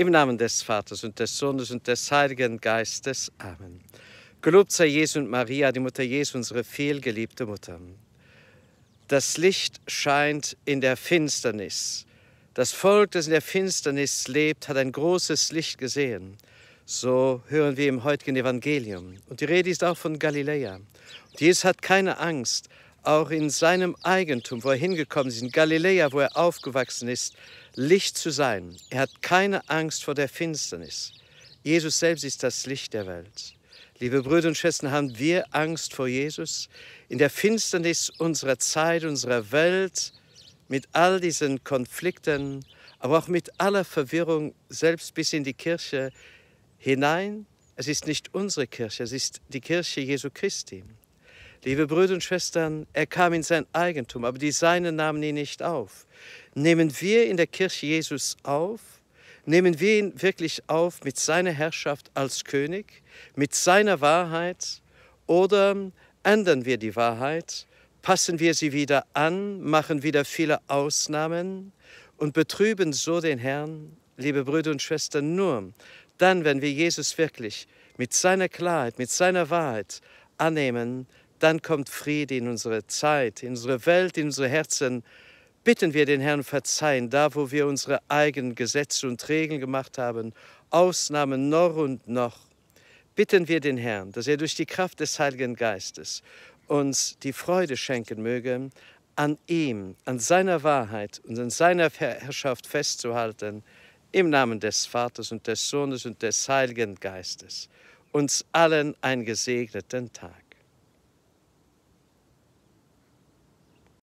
Im Namen des Vaters und des Sohnes und des Heiligen Geistes. Amen. Gelobt sei Jesu und Maria, die Mutter Jesu, unsere vielgeliebte Mutter. Das Licht scheint in der Finsternis. Das Volk, das in der Finsternis lebt, hat ein großes Licht gesehen. So hören wir im heutigen Evangelium. Und die Rede ist auch von Galiläa. Und Jesus hat keine Angst, auch in seinem Eigentum, wo er hingekommen ist, in Galiläa, wo er aufgewachsen ist, Licht zu sein. Er hat keine Angst vor der Finsternis. Jesus selbst ist das Licht der Welt. Liebe Brüder und Schwestern, haben wir Angst vor Jesus? In der Finsternis unserer Zeit, unserer Welt, mit all diesen Konflikten, aber auch mit aller Verwirrung, selbst bis in die Kirche hinein, es ist nicht unsere Kirche, es ist die Kirche Jesu Christi. Liebe Brüder und Schwestern, er kam in sein Eigentum, aber die Seinen nahmen ihn nicht auf. Nehmen wir in der Kirche Jesus auf? Nehmen wir ihn wirklich auf mit seiner Herrschaft als König, mit seiner Wahrheit? Oder ändern wir die Wahrheit, passen wir sie wieder an, machen wieder viele Ausnahmen und betrüben so den Herrn, liebe Brüder und Schwestern, nur dann, wenn wir Jesus wirklich mit seiner Klarheit, mit seiner Wahrheit annehmen, dann kommt Friede in unsere Zeit, in unsere Welt, in unsere Herzen. Bitten wir den Herrn verzeihen, da wo wir unsere eigenen Gesetze und Regeln gemacht haben, Ausnahmen noch und noch. Bitten wir den Herrn, dass er durch die Kraft des Heiligen Geistes uns die Freude schenken möge, an ihm, an seiner Wahrheit und an seiner Herrschaft festzuhalten, im Namen des Vaters und des Sohnes und des Heiligen Geistes. Uns allen einen gesegneten Tag.